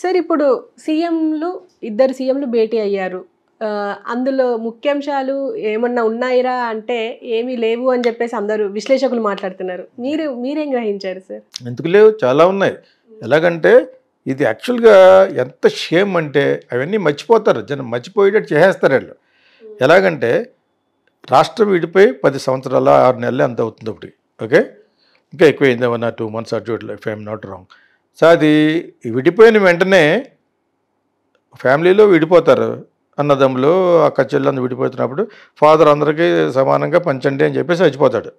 Sir ఇప్పుడు సీఎంలు ఇద్దరు సీఎంలు భేటీ అయ్యారు అందులో ముఖ్యాంశాలు ఏమన్నా ఉన్నాయిరా అంటే ఏమీ లేవు అని చెప్పేసి అందరూ విశ్లేషకులు మాట్లాడుతున్నారు మీరు మీరేం గ్రహించారు సార్ ఎందుకు లేవు చాలా ఉన్నాయి ఎలాగంటే ఇది యాక్చువల్గా ఎంత షేమ్ అంటే అవన్నీ మర్చిపోతారు జనం మర్చిపోయేటట్టు చేసేస్తారు వాళ్ళు ఎలాగంటే రాష్ట్రం విడిపోయి పది సంవత్సరాల ఆరు నెలలు అంత అవుతుంది ఒకటి ఓకే ఇంకా ఎక్కువైందేమన్నా టూ మంత్స్ అటు ఇట్లా if I'm not wrong so అది విడిపోయిన వెంటనే ఫ్యామిలీలో విడిపోతారు అన్నదమ్ములు అక్క చెల్లెలు విడిపోతున్నప్పుడు ఫాదర్ అందరికీ సమానంగా పంచండి అని చెప్పేసి చచ్చిపోతాడు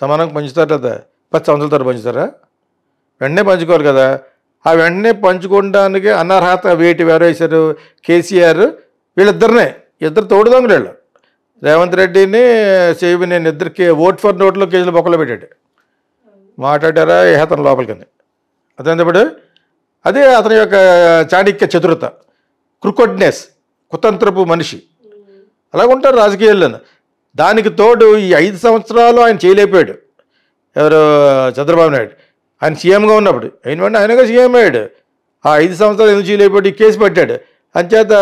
సమానంగా పంచుతారు కదా పది సంవత్సరాల తర్వాత పంచుతారా వెంటనే పంచుకోవాలి కదా ఆ వెంటనే పంచుకోవడానికి అనర్హత వేటి వేరేశారు కేసీఆర్ వీళ్ళిద్దరినే ఇద్దరు తోడు వీళ్ళు రేవంత్ రెడ్డిని సేవి నేను ఇద్దరికి ఓట్ ఫర్ నోట్లో కేజీలు బొక్కలో పెట్టాడు మాట్లాడారా ఏ హతం లోపలికని అర్థమైనప్పుడు అదే అతని యొక్క చాణిక్య చతురత క్రికెట్నెస్ కుతంత్రపు మనిషి ఉంటారు రాజకీయాల్లో దానికి తోడు ఈ ఐదు సంవత్సరాలు ఆయన చేయలేకపోయాడు ఎవరు చంద్రబాబు నాయుడు ఆయన సీఎంగా ఉన్నప్పుడు అయిన వెంటనే ఆయనగా సీఎం అయ్యాడు ఆ ఐదు సంవత్సరాలు ఎందుకు చేయలేకపోయాడు కేసు పెట్టాడు అంచేత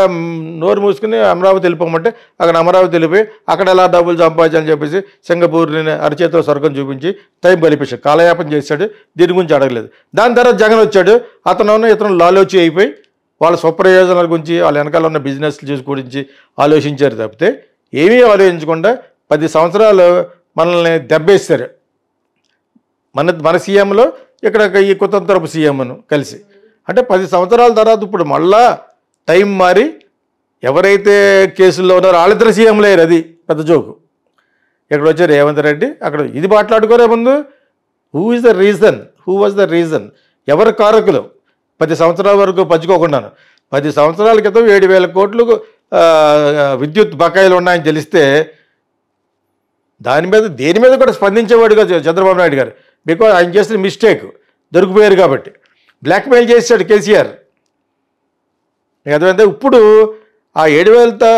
నోరు మూసుకుని అమరావతి వెళ్ళిపోమంటే అక్కడ అమరావతి వెళ్ళిపోయి అక్కడ ఎలా డబ్బులు సంపాదించాలని చెప్పేసి సింగపూర్ని అరచేతిలో స్వర్గం చూపించి టైం గలిపించాడు కాలయాపన చేశాడు దీని గురించి అడగలేదు దాని తర్వాత జగన్ వచ్చాడు అతను ఇతను లాలోచి అయిపోయి వాళ్ళ స్వప్రయోజనాల గురించి వాళ్ళ వెనకాల ఉన్న బిజినెస్లు చూసి గురించి ఆలోచించారు తప్పితే ఏమీ ఆలోచించకుండా పది సంవత్సరాలు మనల్ని దెబ్బేస్తారు మన మన సీఎంలో ఇక్కడ ఈ కుతంత్రపు సీఎంను కలిసి అంటే పది సంవత్సరాల తర్వాత ఇప్పుడు మళ్ళా టైం మారి ఎవరైతే కేసుల్లో ఉన్నారో వాళ్ళిద్దరు సీఎంలు అయ్యారు అది పెద్ద జోకు ఇక్కడ వచ్చారు రేవంత్ రెడ్డి అక్కడ ఇది మాట్లాడుకోరే ముందు who is the reason who was the reason ఎవరు కారకులు పది సంవత్సరాల వరకు పంచుకోకుండాను పది సంవత్సరాల క్రితం ఏడు వేల కోట్లు విద్యుత్ బకాయిలు ఉన్నాయని తెలిస్తే దాని మీద దేని మీద కూడా స్పందించేవాడుగా చంద్రబాబు నాయుడు గారు బికాజ్ ఆయన చేసిన మిస్టేక్ దొరికిపోయారు కాబట్టి బ్లాక్మెయిల్ చేశాడు కేసీఆర్ ఎందుకంటే ఇప్పుడు ఆ ఏడు వేలతో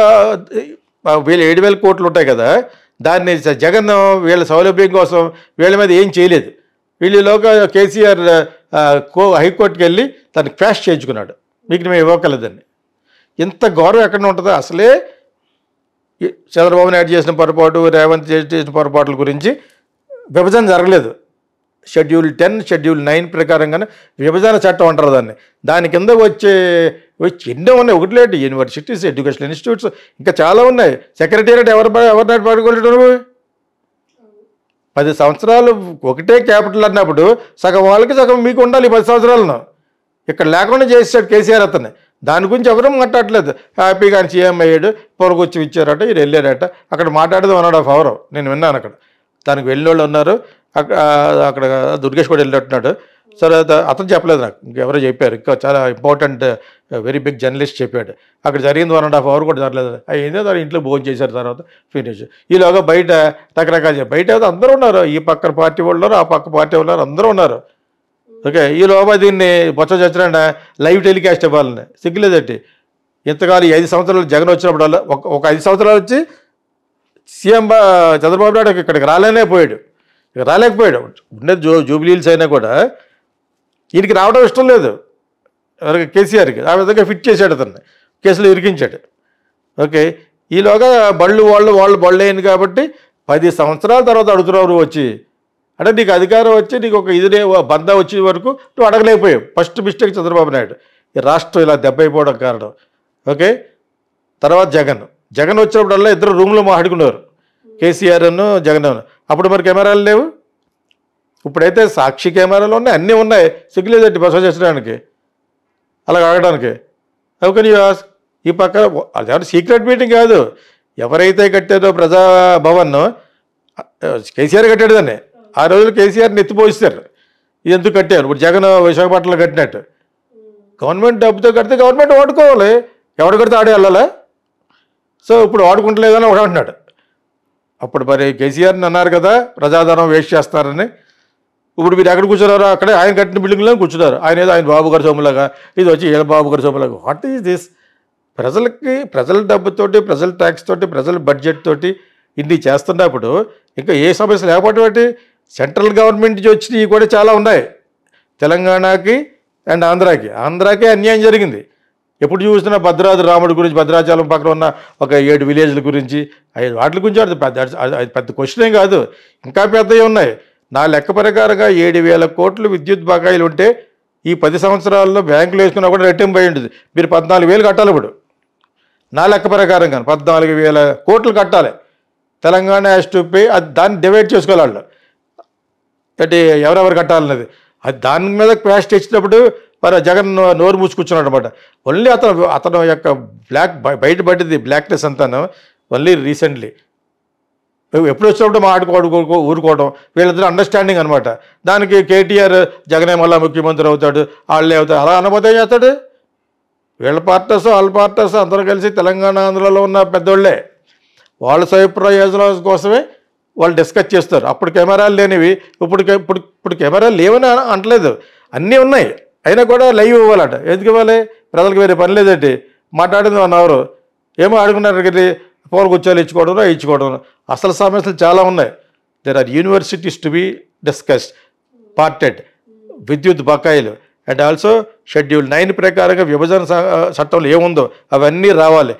వీళ్ళు ఏడు వేల కోట్లు ఉంటాయి కదా దాన్ని జగన్ వీళ్ళ సౌలభ్యం కోసం వీళ్ళ మీద ఏం చేయలేదు వీళ్ళలోగా కేసీఆర్ కో హైకోర్టుకి వెళ్ళి తను క్రాష్ చేయించుకున్నాడు మీకు మేము ఇవ్వకలేదండి ఇంత గౌరవం ఎక్కడ ఉంటుందో అసలే చంద్రబాబు నాయుడు చేసిన పొరపాటు రేవంత్ చేసిన పొరపాట్ల గురించి విభజన జరగలేదు షెడ్యూల్ టెన్ షెడ్యూల్ నైన్ ప్రకారంగానే విభజన చట్టం అంటారు దాన్ని దాని కింద వచ్చే వచ్చి ఎన్నో ఉన్నాయి ఒకటి లేదు యూనివర్సిటీస్ ఎడ్యుకేషనల్ ఇన్స్టిట్యూట్స్ ఇంకా చాలా ఉన్నాయి సెక్రటేరియట్ ఎవరు ఎవరు నాటి పడుకోలేడు పది సంవత్సరాలు ఒకటే క్యాపిటల్ అన్నప్పుడు సగం వాళ్ళకి సగం మీకు ఉండాలి పది సంవత్సరాలను ఇక్కడ లేకుండా చేసాడు కేసీఆర్ అతను దాని గురించి ఎవరూ మాట్లాడలేదు హ్యాపీగా సీఎం అయ్యాడు పొలకొచ్చి ఇచ్చారట ఇది వెళ్ళారట అక్కడ మాట్లాడదాం అన్నాడు ఆ ఫవరం నేను విన్నాను అక్కడ తనకు వాళ్ళు ఉన్నారు అక్కడ అక్కడ దుర్గేష్ కూడా వెళ్ళినట్టున్నాడు సరే అతను చెప్పలేదు నాకు ఇంకెవరో చెప్పారు ఇంకా చాలా ఇంపార్టెంట్ వెరీ బిగ్ జర్నలిస్ట్ చెప్పాడు అక్కడ జరిగింది వన్ అండ్ హాఫ్ అవర్ కూడా జరగలేదు అయిందో తన ఇంట్లో భోజనం చేశారు తర్వాత ఫినిష్ ఈలోగా బయట రకరకాల బయట అందరూ ఉన్నారు ఈ పక్కన పార్టీ వాళ్ళు ఆ పక్క పార్టీ వాళ్ళు అందరూ ఉన్నారు ఓకే ఈ లోపల దీన్ని బొచ్చ చచ్చినా లైవ్ టెలికాస్ట్ ఇవ్వాలని సిగ్గులేదట్టి ఇంతకాలం ఈ ఐదు సంవత్సరాలు జగన్ వచ్చినప్పుడు ఒక ఒక ఐదు సంవత్సరాలు వచ్చి సీఎం చంద్రబాబు నాయుడు ఇక్కడికి రాలేనే పోయాడు ఇక రాలేకపోయాడు ఉండేది జూ జూబ్లీల్స్ అయినా కూడా ఈయనకి రావడం ఇష్టం లేదు ఎవరికి కేసీఆర్కి ఆ విధంగా ఫిట్ చేశాడు అతన్ని కేసులో ఇరికించాడు ఓకే ఈలోగా బళ్ళు వాళ్ళు వాళ్ళు బళ్ళు అయింది కాబట్టి పది సంవత్సరాల తర్వాత అడుగుతున్నారు వచ్చి అంటే నీకు అధికారం వచ్చి నీకు ఒక ఇది బంధం వచ్చే వరకు నువ్వు అడగలేకపోయావు ఫస్ట్ మిస్టేక్ చంద్రబాబు నాయుడు ఈ రాష్ట్రం ఇలా దెబ్బ అయిపోవడం కారణం ఓకే తర్వాత జగన్ జగన్ వచ్చినప్పుడల్లా ఇద్దరు రూమ్లో మాట్లాడుకున్నారు కేసీఆర్ను జగన్ అప్పుడు మరి కెమెరాలు లేవు ఇప్పుడైతే సాక్షి కెమెరాలు ఉన్నాయి అన్నీ ఉన్నాయి సిగ్గులేదండి బస చేసడానికి అలా కాగడానికి ఓకే నీ ఈ పక్కన అదేమన్నా సీక్రెట్ మీటింగ్ కాదు ఎవరైతే కట్టారో ప్రజాభవన్ కేసీఆర్ కట్టాడు దాన్ని ఆ రోజులు కేసీఆర్ నెత్తిపోయిస్తారు ఇది ఎందుకు కట్టారు ఇప్పుడు జగన్ విశాఖపట్నంలో కట్టినట్టు గవర్నమెంట్ డబ్బుతో కడితే గవర్నమెంట్ వాడుకోవాలి ఎవడు కడితే ఆడే వెళ్ళాలి సో ఇప్పుడు వాడుకుంటలేదని ఒకటి అంటున్నాడు అప్పుడు మరి కేసీఆర్ని అన్నారు కదా ప్రజాధనం వేస్ట్ చేస్తారని ఇప్పుడు మీరు ఎక్కడ కూర్చున్నారు అక్కడే ఆయన కట్టిన బిల్డింగ్లో కూర్చున్నారు ఆయన ఏదో ఆయన బాబు గారి సొమ్ములాగా ఇది వచ్చి ఏ బాబు గారి సొమ్ములాగా వాట్ ఈజ్ దిస్ ప్రజలకి ప్రజల డబ్బుతోటి ప్రజల ట్యాక్స్ తోటి ప్రజల బడ్జెట్ తోటి ఇన్ని చేస్తున్నప్పుడు ఇంకా ఏ సమస్యలు లేకపోవటం సెంట్రల్ గవర్నమెంట్ నుంచి వచ్చినవి కూడా చాలా ఉన్నాయి తెలంగాణకి అండ్ ఆంధ్రాకి ఆంధ్రాకి అన్యాయం జరిగింది ఎప్పుడు చూసినా భద్రాద్రి రాముడి గురించి భద్రాచలం పక్కన ఉన్న ఒక ఏడు విలేజ్ల గురించి ఐదు వాటి గురించి అది పెద్ద అది పెద్ద క్వశ్చనే కాదు ఇంకా పెద్దవి ఉన్నాయి నా లెక్క ప్రకారంగా ఏడు వేల కోట్లు విద్యుత్ బకాయిలు ఉంటే ఈ పది సంవత్సరాల్లో బ్యాంకులు వేసుకున్నా కూడా రెట్టింపు అయి ఉంటుంది మీరు పద్నాలుగు వేలు కట్టాలి ఇప్పుడు నా లెక్క ప్రకారం కానీ పద్నాలుగు వేల కోట్లు కట్టాలి తెలంగాణ హ్యాస్ టు పే అది దాన్ని డివైడ్ చేసుకోవాలి వాళ్ళు అంటే ఎవరెవరు కట్టాలన్నది అది దాని మీద క్వాస్ట్ ఇచ్చినప్పుడు మరి జగన్ నోరు కూర్చున్నాడు అనమాట ఓన్లీ అతను అతను యొక్క బ్లాక్ బయటపడింది బ్లాక్నెస్ అంతాను ఓన్లీ రీసెంట్లీ ఎప్పుడు వచ్చినప్పుడు మాట్లాడుకోవడం ఊరుకోవడం వీళ్ళిద్దరు అండర్స్టాండింగ్ అనమాట దానికి కేటీఆర్ జగనే మళ్ళా ముఖ్యమంత్రి అవుతాడు వాళ్ళే అవుతాడు అలా అనబోతే చేస్తాడు వీళ్ళ పార్టీస్ వాళ్ళ పార్టర్స్ అందరూ కలిసి తెలంగాణ ఆంధ్రలో ఉన్న పెద్దోళ్ళే వాళ్ళ స్వయప్రయోజనం కోసమే వాళ్ళు డిస్కస్ చేస్తారు అప్పుడు కెమెరాలు లేనివి ఇప్పుడు ఇప్పుడు ఇప్పుడు కెమెరాలు లేవని అంటలేదు అన్నీ ఉన్నాయి అయినా కూడా లైవ్ ఇవ్వాలట ఎందుకు ఇవ్వాలి ప్రజలకు వేరే పని లేదంటే మాట్లాడింది వన్ అవర్ ఏమో అడుగున్నారు కదా పోల్ కూర్చోలు ఇచ్చుకోవడంలో ఇచ్చుకోవడం అసలు సమస్యలు చాలా ఉన్నాయి there are universities to be discussed parted విద్యుత్ బకాయిలు అండ్ ఆల్సో షెడ్యూల్ నైన్ ప్రకారంగా విభజన చట్టంలో ఏముందో అవన్నీ రావాలి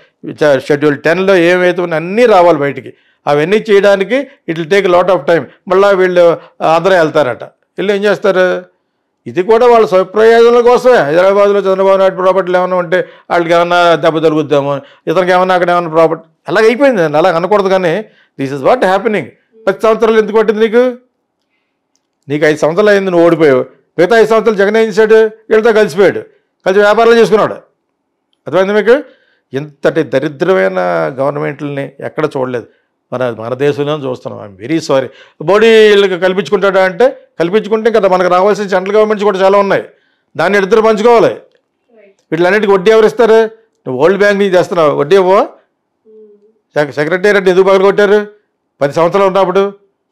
షెడ్యూల్ టెన్లో ఏమైతే అన్నీ రావాలి బయటికి అవన్నీ చేయడానికి it will take lot of time మళ్ళీ వీళ్ళు ఆంధ్ర వెళ్తారట వీళ్ళు ఏం చేస్తారు ఇది కూడా వాళ్ళ స్వప్రయోజనాల కోసమే హైదరాబాద్లో చంద్రబాబు నాయుడు ప్రాపర్టీలు ఏమైనా ఉంటే వాళ్ళకి ఏమైనా దెబ్బ తొలుగుద్దాము ఇతనికి ఏమైనా అక్కడ ఏమైనా ప్రాపర్టీ అలాగ అయిపోయింది అండి అలాగ అనకూడదు కానీ దిస్ ఇస్ వాట్ హ్యాపెనింగ్ పది సంవత్సరాలు ఎందుకు పట్టింది నీకు నీకు ఐదు సంవత్సరాలు అయింది నువ్వు ఓడిపోయావు మిగతా ఐదు సంవత్సరాలు జగన్ ఏం చేశాడు వీళ్ళతో కలిసిపోయాడు కలిసి వ్యాపారాలు చేసుకున్నాడు అర్థమైంది మీకు ఇంతటి దరిద్రమైన గవర్నమెంట్లని ఎక్కడ చూడలేదు మన మన దేశంలో చూస్తున్నాం ఐఎమ్ వెరీ సారీ బోడీ వీళ్ళకి కల్పించుకుంటాడా అంటే కల్పించుకుంటే కదా మనకు రావాల్సిన సెంట్రల్ గవర్నమెంట్స్ కూడా చాలా ఉన్నాయి దాన్ని ఇద్దరు పంచుకోవాలి వీటిలన్నిటికీ వడ్డీ ఎవరు ఇస్తారు నువ్వు వరల్డ్ బ్యాంక్ నుంచి చేస్తున్నావు వడ్డీ ఇవ్వ సెక్రటేరియట్ ఎందుకు పగలు కొట్టారు పది సంవత్సరాలు ఉన్నప్పుడు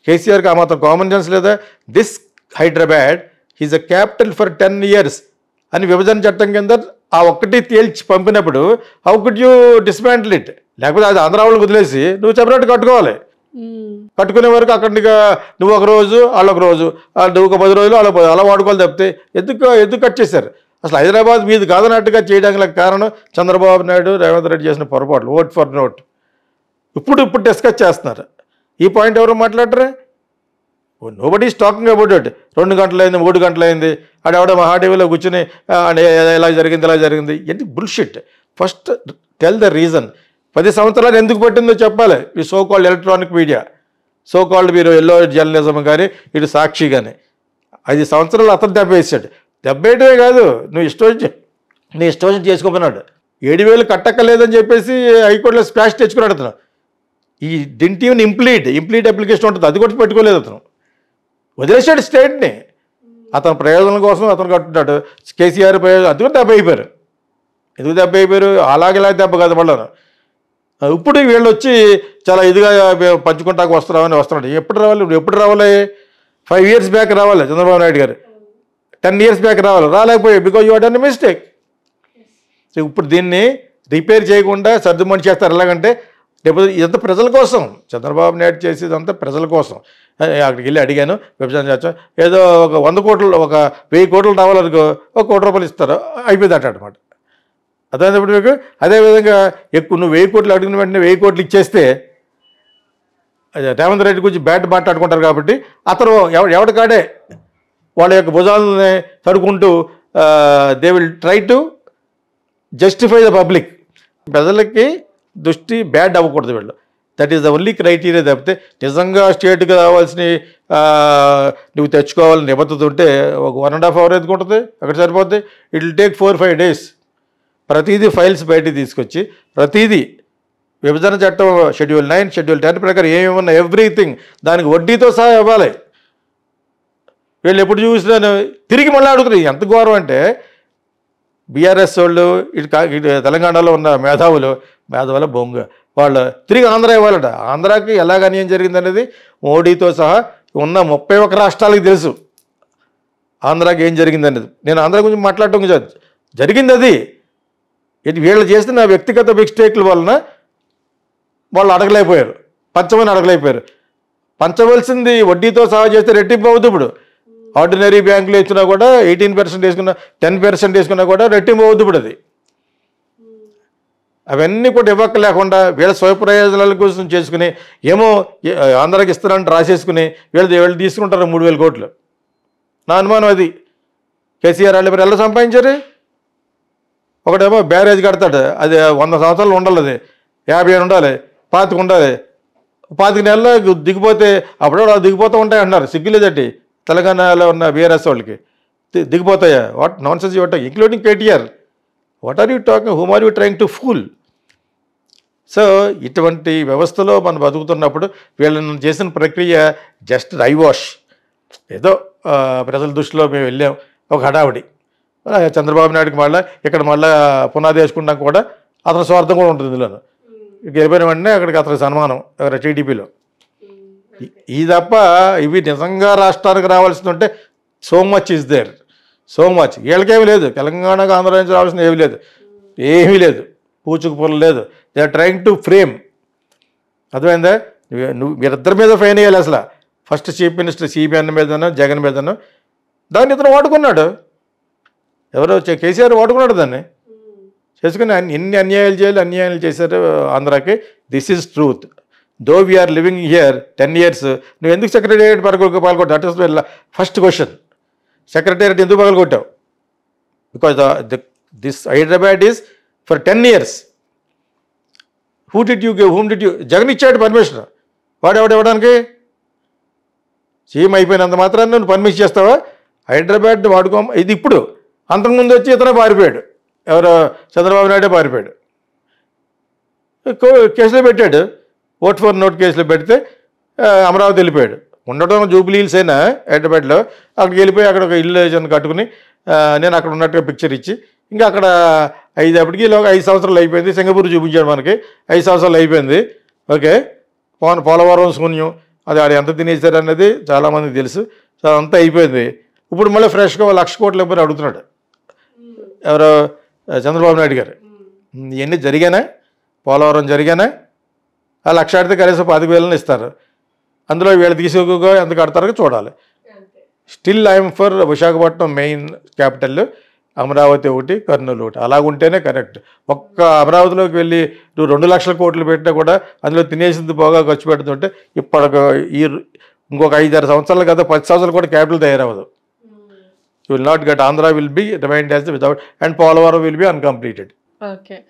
కేసీఆర్కి ఆ మాత్రం కామన్ సెన్స్ లేదా this Hyderabad is a capital for ten years అని విభజన చట్టం కింద ఆ ఒక్కటి తేల్చి పంపినప్పుడు how could you dismantle it లేకపోతే అది ఆంధ్రావులను వదిలేసి నువ్వు చెప్పినట్టు కట్టుకోవాలి కట్టుకునే వరకు నుంచి నువ్వు ఒక రోజు వాళ్ళు ఒక రోజు నువ్వు ఒక పది రోజులు వాళ్ళు అలా వాడుకోవాలి తప్పితే ఎందుకు ఎందుకు కట్ చేశారు అసలు హైదరాబాద్ మీది కాదన్నట్టుగా చేయడానికి కారణం చంద్రబాబు నాయుడు రేవంత్ రెడ్డి చేసిన పొరపాట్లు ఓట్ ఫర్ నోట్ ఇప్పుడు ఇప్పుడు డిస్కస్ చేస్తున్నారు ఈ పాయింట్ ఎవరు మాట్లాడరా నోబడి స్టాకింగ్ అబౌట్ ఇట్ రెండు అయింది మూడు గంటలైంది ఆడెవడ మహా టీవీలో కూర్చుని ఇలా జరిగింది ఇలా జరిగింది ఎందుకు bullshit first tell the reason పది సంవత్సరాలు ఎందుకు పట్టిందో చెప్పాలి ఈ సోకాల్డ్ ఎలక్ట్రానిక్ మీడియా సోకాల్డ్ మీరు ఎల్లో జర్నలిజం కానీ ఇటు సాక్షి కానీ ఐదు సంవత్సరాలు అతను దెబ్బేసాడు దెబ్బేయటమే కాదు నువ్వు ఇష్టం నీ ఇష్టం చేసుకోమన్నాడు ఏడు వేలు కట్టక్కర్లేదని చెప్పేసి హైకోర్టులో స్ప్లాష్ తెచ్చుకున్నాడు అతను ఈ డింటీవన్ ఇంప్లీట్ ఇంప్లీట్ అప్లికేషన్ ఉంటుంది అది కూడా పెట్టుకోలేదు అతను వదిలేసాడు స్టేట్ని అతని ప్రయోజనం కోసం అతను కట్టున్నాడు కేసీఆర్ ప్రయోజనం అది కూడా దెబ్బ అయిపోయారు ఎందుకు దెబ్బ అయిపోయారు అలాగేలా దెబ్బ కాదు మళ్ళీ ఇప్పుడు వీళ్ళు వచ్చి చాలా ఇదిగా పంచుకుంటాకు వస్తున్నామని వస్తున్నాడు ఎప్పుడు రావాలి ఇప్పుడు ఎప్పుడు రావాలి ఫైవ్ ఇయర్స్ బ్యాక్ రావాలి చంద్రబాబు నాయుడు గారు టెన్ ఇయర్స్ బ్యాక్ రావాలి రాలేకపోయాయి బికాజ్ యూ డన్ మిస్టేక్ ఇప్పుడు దీన్ని రిపేర్ చేయకుండా సర్దుమణి చేస్తారు ఎలాగంటే లేకపోతే ఇదంతా ప్రజల కోసం చంద్రబాబు నాయుడు చేసేదంతా ప్రజల కోసం అక్కడికి వెళ్ళి అడిగాను విభజన చేస్తాం ఏదో ఒక వంద కోట్లు ఒక వెయ్యి కోట్లు రావాలనుకో ఒక కోటి రూపాయలు ఇస్తారు అయిపోయింది అనమాట మీకు అదేవిధంగా ఎక్కువ నువ్వు వెయ్యి కోట్లు అడిగిన వెంటనే వెయ్యి కోట్లు ఇచ్చేస్తే రేవంత్ రెడ్డి గురించి బ్యాట్ మాట్లాడుకుంటారు కాబట్టి అతను ఎవరి కాడే వాళ్ళ యొక్క భుజాలని తడుకుంటూ they will try to justify the public ప్రజలకి దృష్టి బ్యాడ్ అవ్వకూడదు వీళ్ళు that is the only criteria తప్పితే నిజంగా స్టేట్కి రావాల్సిన నువ్వు తెచ్చుకోవాలని నిబద్ధత ఉంటే ఒక వన్ అండ్ హాఫ్ అవర్ ఎందుకుంటుంది ఉంటుంది అక్కడ సరిపోతుంది it will take four five days ప్రతిదీ ఫైల్స్ బయటికి తీసుకొచ్చి ప్రతిదీ విభజన చట్టం షెడ్యూల్ నైన్ షెడ్యూల్ టెన్ ప్రకారం ఏమేమన్నా ఎవ్రీథింగ్ దానికి వడ్డీతో సహా ఇవ్వాలి వీళ్ళు ఎప్పుడు చూసినా తిరిగి మళ్ళీ అడుగుతున్నారు ఎంత ఘోరం అంటే బీఆర్ఎస్ వాళ్ళు ఇటు ఇటు తెలంగాణలో ఉన్న మేధావులు మేధావుల బొంగ వాళ్ళు తిరిగి ఆంధ్ర ఇవ్వాలంట ఆంధ్రాకి ఎలాగ అన్యాయం జరిగిందనేది మోడీతో సహా ఉన్న ముప్పై ఒక్క రాష్ట్రాలకు తెలుసు ఆంధ్రాకి ఏం జరిగిందనేది నేను ఆంధ్ర గురించి మాట్లాడటం జరిగింది అది ఇది వీళ్ళు చేసిన వ్యక్తిగత మిస్టేక్ల వలన వాళ్ళు అడగలేకపోయారు పంచమని అడగలేకపోయారు పంచవలసింది వడ్డీతో సహా చేస్తే రెట్టింపు అవుతుంది ఇప్పుడు ఆర్డినరీ బ్యాంకులు ఇచ్చినా కూడా ఎయిటీన్ పర్సెంట్ వేసుకున్న టెన్ పర్సెంట్ వేసుకున్నా కూడా రెట్టింపు అవుతుంది ఇప్పుడు అది అవన్నీ కూడా ఇవ్వక లేకుండా వీళ్ళ స్వయప్రయోజనాల కోసం చేసుకుని ఏమో ఆంధ్రాకి ఇస్తారంటే రాసేసుకుని వీళ్ళు వీళ్ళు తీసుకుంటారు మూడు వేల కోట్లు నా అనుమానం అది కేసీఆర్ వాళ్ళు ఎవరు ఎలా సంపాదించారు ఒకటేమో బ్యారేజ్ కడతాడు అది వంద సంవత్సరాలు ఉండాలి అది యాభై ఉండాలి పాతికి ఉండాలి పాతిక నెలల్లో దిగిపోతే అప్పుడో దిగిపోతూ ఉంటాయి అన్నారు సిగ్గులేదండి తెలంగాణలో ఉన్న బీఆర్ఎస్ వాళ్ళకి దిగిపోతాయా what nonsense your including KTR what are you talking whom are you trying to fool so ఇటువంటి వ్యవస్థలో మనం బతుకుతున్నప్పుడు వీళ్ళని చేసిన ప్రక్రియ జస్ట్ డైవాష్ వాష్ ఏదో ప్రజల దృష్టిలో మేము వెళ్ళాం ఒక హడావుడి చంద్రబాబు నాయుడుకి మళ్ళీ ఇక్కడ మళ్ళీ పునాది వేసుకుంటాం కూడా అతని స్వార్థం కూడా ఉంటుంది ఇందులో గెలిపోయిన వెంటనే అక్కడికి అతనికి సన్మానం అక్కడ టీడీపీలో ఈ తప్ప ఇవి నిజంగా రాష్ట్రానికి రావాల్సింది ఉంటే so much is there so much వీళ్ళకేమి లేదు తెలంగాణకు ఆంధ్ర నుంచి రావాల్సింది ఏమి లేదు ఏమీ లేదు పూచుకు లేదు they are trying to frame అర్థమైందా నువ్వు వీరిద్దరి మీద ఫైన్ వేయాలి అసలు ఫస్ట్ చీఫ్ మినిస్టర్ సిబిఎన్ మీదనో జగన్ మీదనో దాన్ని ఇతను వాడుకున్నాడు ఎవరో కేసీఆర్ వాడుకున్నాడు దాన్ని చేసుకుని ఎన్ని అన్యాయాలు చేయాలి అన్యాయాలు చేశారు ఆంధ్రాకి this is truth though we are living year ten years నువ్వు ఎందుకు సెక్రటేరియట్ పగలకొట్టు పాల్గొట్టు that is first question secretariat ఎందుకు పగలగొట్టావు because the this Hyderabad is for ten years who did you give whom did you Jagan ఇచ్చాడు పర్మిషన్ వాడెవడు ఇవ్వడానికి సీఎం అయిపోయినంత మాత్రాన్ని నువ్వు పర్మిషన్ చేస్తావా హైదరాబాద్ వాడుకో ఇది ఇప్పుడు అంతకుముందు వచ్చి ఇతనే పారిపోయాడు ఎవరు చంద్రబాబు నాయుడే పారిపోయాడు కేసులో పెట్టాడు ఓట్ ఫర్ నోట్ కేసులో పెడితే అమరావతి వెళ్ళిపోయాడు ఉండటం జూబ్లీ హిల్స్ అయినా హైదరాబాద్లో అక్కడికి వెళ్ళిపోయి అక్కడ ఒక ఇల్లు ఏజెంట్ కట్టుకుని నేను అక్కడ ఉన్నట్టుగా పిక్చర్ ఇచ్చి ఇంకా అక్కడ ఐదేపటికి ఇలా ఐదు సంవత్సరాలు అయిపోయింది సింగపూర్ చూపించాడు మనకి ఐదు సంవత్సరాలు అయిపోయింది ఓకే పోన పోలవరం శూన్యం అది ఆడ ఎంత తినేశారు అనేది చాలామంది తెలుసు అంతా అయిపోయింది ఇప్పుడు మళ్ళీ ఫ్రెష్గా లక్ష కోట్ల ఇబ్బంది అడుగుతున్నాడు ఎవరో చంద్రబాబు నాయుడు గారు ఇవన్నీ జరిగానా పోలవరం జరిగానా ఆ లక్షాడితే కనీసం పాతిక వేలను ఇస్తారు అందులో వీళ్ళు తీసుకో ఎంత కడతారో చూడాలి still I'm for Visakhapatnam main capital Amaravati ఒకటి కర్నూలు ఒకటి అలాగుంటేనే కరెక్ట్ ఒక్క అమరావతిలోకి వెళ్ళి నువ్వు రెండు లక్షల కోట్లు పెట్టినా కూడా అందులో తినేసింది పోగా ఖర్చు పెడుతుంటే ఇప్పటికి ఈ ఇంకొక ఐదారు సంవత్సరాలు కదా పది సంవత్సరాలు కూడా క్యాపిటల్ తయారవ్వదు will not get Andhra will be remained as without and Polavaram will be uncompleted. Okay.